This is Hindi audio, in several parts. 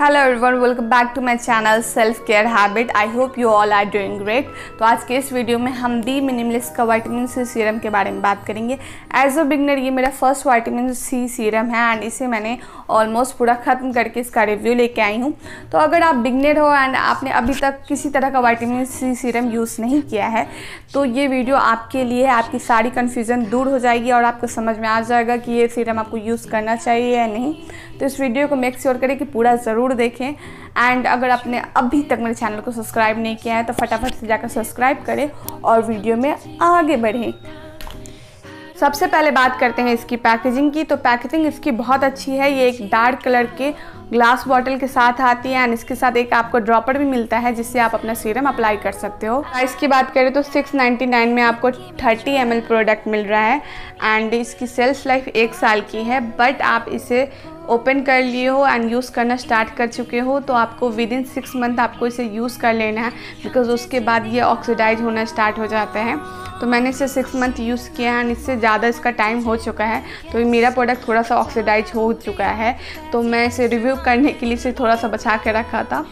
hello everyone welcome back to my channel self care habit I hope you all are doing great तो आज के इस वीडियो में हम दी मिनिमलिस्ट का वाइटामिन सी सीरम के बारे में बात करेंगे एज अ बिगनर ये मेरा फर्स्ट वाइटामिन सी सीरम है एंड इसे मैंने ऑलमोस्ट पूरा ख़त्म करके इसका रिव्यू लेके आई हूँ तो अगर आप बिगनर हो एंड आपने अभी तक किसी तरह का वाइटामिन सी सीरम यूज़ नहीं किया है तो ये वीडियो आपके लिए आपकी सारी कन्फ्यूज़न दूर हो जाएगी और आपको समझ में आ जाएगा कि ये सीरम आपको यूज़ करना चाहिए या नहीं तो इस वीडियो को मेक श्योर करें कि पूरा ज़रूर ज़रूर देखें एंड अगर आपने अभी तक मेरे चैनल को सब्सक्राइब नहीं किया है तो फटाफट से जाकर सब्सक्राइब करें और वीडियो में आगे बढ़ें सबसे पहले बात करते हैं इसकी पैकेजिंग की तो पैकेजिंग इसकी बहुत अच्छी है ये एक डार्क कलर के ग्लास बॉटल के साथ आती है एंड इसके साथ एक आपको ड्रॉपर भी मिलता है जिससे आप अपना सीरम अप्लाई कर सकते हो प्राइस की बात करें तो 699 में आपको 30 एम प्रोडक्ट मिल रहा है एंड इसकी सेल्फ लाइफ एक साल की है बट आप इसे ओपन कर लिए हो एंड यूज़ करना स्टार्ट कर चुके हो तो आपको विद इन सिक्स मंथ आपको इसे यूज़ कर लेना है बिकॉज उसके बाद ये ऑक्सीडाइज होना स्टार्ट हो जाता है तो मैंने इसे सिक्स मंथ यूज़ किया है एंड इससे ज़्यादा इसका टाइम हो चुका है तो मेरा प्रोडक्ट थोड़ा सा ऑक्सीडाइज हो चुका है तो मैं इसे रिव्यू करने के लिए इसे थोड़ा सा बचा के रखा था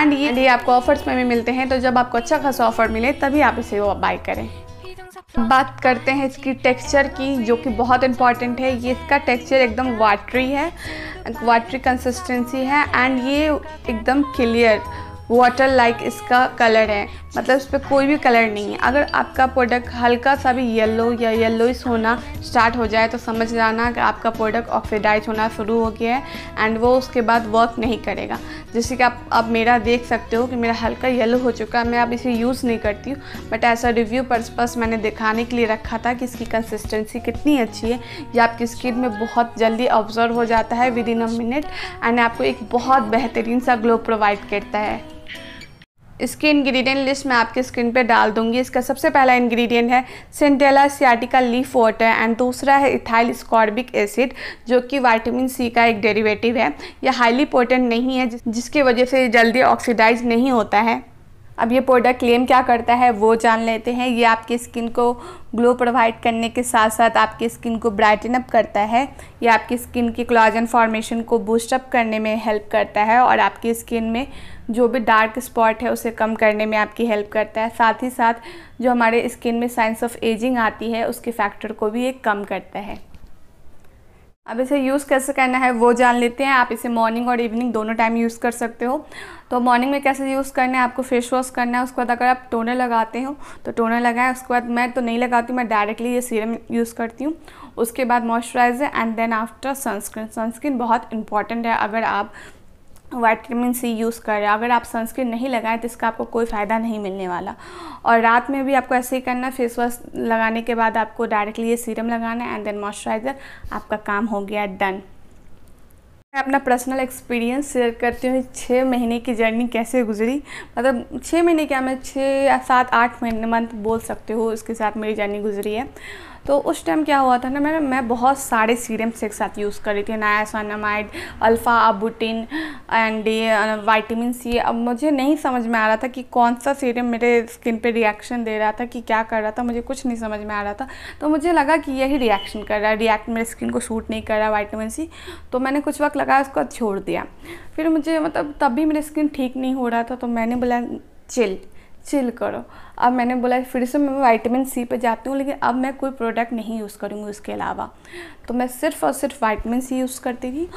एंड ये, ये आपको ऑफर्स में भी मिलते हैं तो जब आपको अच्छा खासा ऑफर मिले तभी आप इसे वो बाय करें बात करते हैं इसकी टेक्सचर की जो कि बहुत इम्पॉर्टेंट है ये इसका टेक्सचर एकदम वाटरी है वाटरी कंसिस्टेंसी है एंड ये एकदम क्लियर वाटर लाइक इसका कलर है मतलब इस पर कोई भी कलर नहीं है अगर आपका प्रोडक्ट हल्का सा भी येलो या येलोइस होना स्टार्ट हो जाए तो समझ जाना कि आपका प्रोडक्ट ऑक्सीडाइज होना शुरू हो गया है एंड वो उसके बाद वर्क नहीं करेगा जैसे कि आप अब मेरा देख सकते हो कि मेरा हल्का येलो हो चुका है मैं अब इसे यूज़ नहीं करती हूँ बट ऐसा रिव्यू पर्सपस मैंने दिखाने के लिए रखा था कि इसकी कंसिस्टेंसी कितनी अच्छी है या आपकी स्किन में बहुत जल्दी ऑब्जर्व हो जाता है within a minute and आपको एक बहुत बेहतरीन सा ग्लो प्रोवाइड करता है इसकी इंग्रेडिएंट लिस्ट मैं आपके स्क्रीन पे डाल दूंगी इसका सबसे पहला इंग्रेडिएंट है centella asiatica leaf water and दूसरा है इथाइल स्कॉर्बिक एसिड जो कि वाइटामिन सी का एक डेरिवेटिव है यह हाईली पोटेंट नहीं है जिसकी वजह से जल्दी ऑक्सीडाइज नहीं होता है अब ये प्रोडक्ट क्लेम क्या करता है वो जान लेते हैं ये आपकी स्किन को ग्लो प्रोवाइड करने के साथ साथ आपकी स्किन को ब्राइटन अप करता है ये आपकी स्किन की क्लाजन फॉर्मेशन को बूस्टअप करने में हेल्प करता है और आपकी स्किन में जो भी डार्क स्पॉट है उसे कम करने में आपकी हेल्प करता है साथ ही साथ जो हमारे स्किन में साइंस ऑफ एजिंग आती है उसके फैक्टर को भी ये कम करता है अब इसे यूज़ कैसे करना है वो जान लेते हैं आप इसे मॉर्निंग और इवनिंग दोनों टाइम यूज़ कर सकते हो तो मॉर्निंग में कैसे यूज़ करना है आपको फेस वॉश करना है उसके बाद अगर आप टोनर लगाते हो तो टोनर लगाएं उसके बाद मैं तो नहीं लगाती मैं डायरेक्टली ये सीरम यूज़ करती हूँ उसके बाद moisturiser and then after sunscreen sunscreen बहुत इंपॉर्टेंट है अगर आप वाइटामिन सी यूज़ करें अगर आप सनस्क्रीन नहीं लगाएं तो इसका आपको कोई फ़ायदा नहीं मिलने वाला और रात में भी आपको ऐसे ही करना फेस वॉश लगाने के बाद आपको डायरेक्टली ये सीरम लगाना है एंड देन मॉइस्चराइज़र आपका काम हो गया डन मैं अपना पर्सनल एक्सपीरियंस शेयर करती हूँ छः महीने की जर्नी कैसे गुजरी मतलब छः महीने क्या मैं छः या सात आठ महीने मंथ बोल सकती हूँ उसके साथ मेरी जर्नी गुजरी है तो उस टाइम क्या हुआ था ना मैंने मैं बहुत सारे सीरम्स एक साथ यूज़ कर रही थी niacinamide alpha arbutin and vitamin C अब मुझे नहीं समझ में आ रहा था कि कौन सा सीरम मेरे स्किन पे रिएक्शन दे रहा था कि क्या कर रहा था मुझे कुछ नहीं समझ में आ रहा था तो मुझे लगा कि यही रिएक्शन कर रहा है रिएक्ट मेरे स्किन को शूट नहीं कर रहा वाइटामिन सी तो मैंने कुछ वक्त लगाया उसको छोड़ दिया फिर मुझे मतलब तब भी मेरी स्किन ठीक नहीं हो रहा था तो मैंने बोला चिल चिल करो अब मैंने बोला फिर से मैं वाइटामिन सी पे जाती हूँ लेकिन अब मैं कोई प्रोडक्ट नहीं यूज़ करूँगी उसके अलावा तो मैं सिर्फ और सिर्फ वाइटामिन सी यूज़ करती थी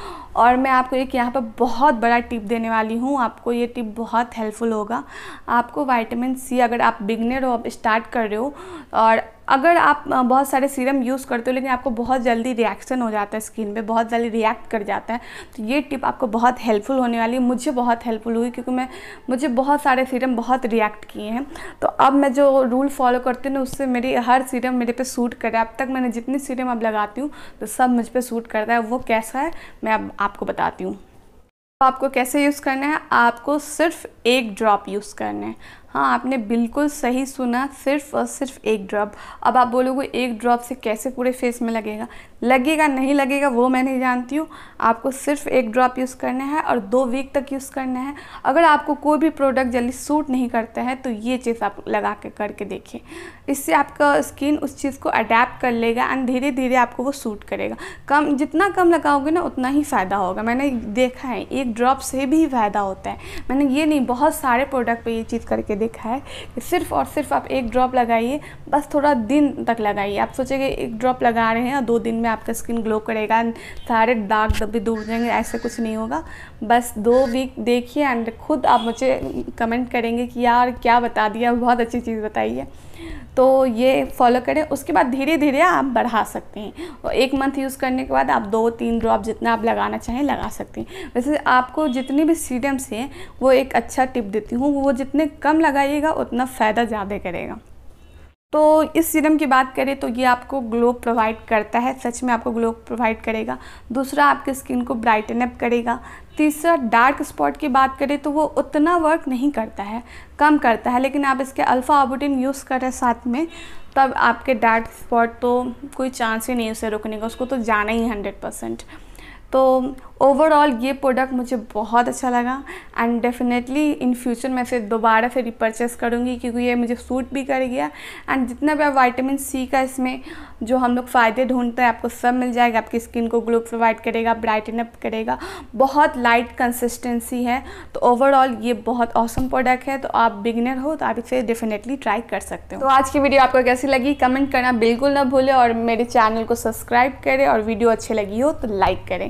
और मैं आपको एक यहाँ पर बहुत बड़ा टिप देने वाली हूँ आपको ये टिप बहुत हेल्पफुल होगा आपको वाइटामिन सी अगर आप बिगनर हो आप स्टार्ट कर रहे हो और अगर आप बहुत सारे सीरम यूज़ करते हो लेकिन आपको बहुत जल्दी रिएक्शन हो जाता है स्किन पे बहुत जल्दी रिएक्ट कर जाता है तो ये टिप आपको बहुत हेल्पफुल होने वाली है मुझे बहुत हेल्पफुल हुई क्योंकि मैं मुझे बहुत सारे सीरम बहुत रिएक्ट किए हैं तो अब अब मैं जो रूल फॉलो करती हूँ ना उससे मेरी हर सीरम मेरे पे सूट है अब तक मैंने जितनी सीरम अब लगाती हूँ तो सब मुझ पर सूट करता है वो कैसा है मैं अब आपको बताती हूँ आपको कैसे यूज़ करना है आपको सिर्फ एक ड्रॉप यूज़ करना है हाँ आपने बिल्कुल सही सुना सिर्फ और सिर्फ एक ड्रॉप अब आप बोलोगे एक ड्रॉप से कैसे पूरे फेस में लगेगा लगेगा नहीं लगेगा वो मैं नहीं जानती हूँ आपको सिर्फ एक ड्रॉप यूज़ करना है और दो वीक तक यूज़ करना है अगर आपको कोई भी प्रोडक्ट जल्दी सूट नहीं करता है तो ये चीज़ आप लगा के करके देखिए इससे आपका स्किन उस चीज़ को अडेप्ट कर लेगा एंड धीरे धीरे आपको वो सूट करेगा कम जितना कम लगाओगे ना उतना ही फ़ायदा होगा मैंने देखा है एक ड्रॉप से भी फ़ायदा होता है मैंने ये नहीं बहुत सारे प्रोडक्ट पर ये चीज़ करके देखा है कि सिर्फ और सिर्फ आप एक ड्रॉप लगाइए बस थोड़ा दिन तक लगाइए आप सोचेंगे एक ड्रॉप लगा रहे हैं और दो दिन में आपका स्किन ग्लो करेगा सारे दाग दबे दूर जाएंगे ऐसे कुछ नहीं होगा बस दो वीक देखिए एंड खुद आप मुझे कमेंट करेंगे कि यार क्या बता दिया बहुत अच्छी चीज़ बताई है तो ये फॉलो करें उसके बाद धीरे धीरे आप बढ़ा सकते हैं और एक मंथ यूज़ करने के बाद आप दो तीन ड्रॉप जितना आप लगाना चाहें लगा सकते हैं वैसे आपको जितनी भी सीडियम्स हैं वो एक अच्छा टिप देती हूँ वो जितने कम लगाइएगा उतना फ़ायदा ज़्यादा करेगा तो इस सीरम की बात करें तो ये आपको ग्लो प्रोवाइड करता है सच में आपको ग्लो प्रोवाइड करेगा दूसरा आपके स्किन को ब्राइटन अप करेगा तीसरा डार्क स्पॉट की बात करें तो वो उतना वर्क नहीं करता है कम करता है लेकिन आप इसके अल्फ़ा ऑबोटिन यूज़ करें साथ में तब आपके डार्क स्पॉट तो कोई चांस ही नहीं उसे रुकने का उसको तो जाना ही हंड्रेड परसेंट तो ओवरऑल ये प्रोडक्ट मुझे बहुत अच्छा लगा एंड डेफिनेटली इन फ्यूचर मैं इसे दोबारा से रिपर्चेस करूँगी क्योंकि ये मुझे सूट भी कर गया एंड जितना भी आप वाइटामिन सी का इसमें जो हम लोग फ़ायदे ढूंढते हैं आपको सब मिल जाएगा आपकी स्किन को ग्लो प्रोवाइड करेगा ब्राइटन अप करेगा बहुत लाइट कंसिस्टेंसी है तो ओवरऑल ये बहुत औसम प्रोडक्ट है तो आप बिगनर हो तो आप इसे डेफिनेटली ट्राई कर सकते हो तो आज की वीडियो आपको कैसी लगी कमेंट करना बिल्कुल ना भूलें और मेरे चैनल को सब्सक्राइब करें और वीडियो अच्छी लगी हो तो लाइक करें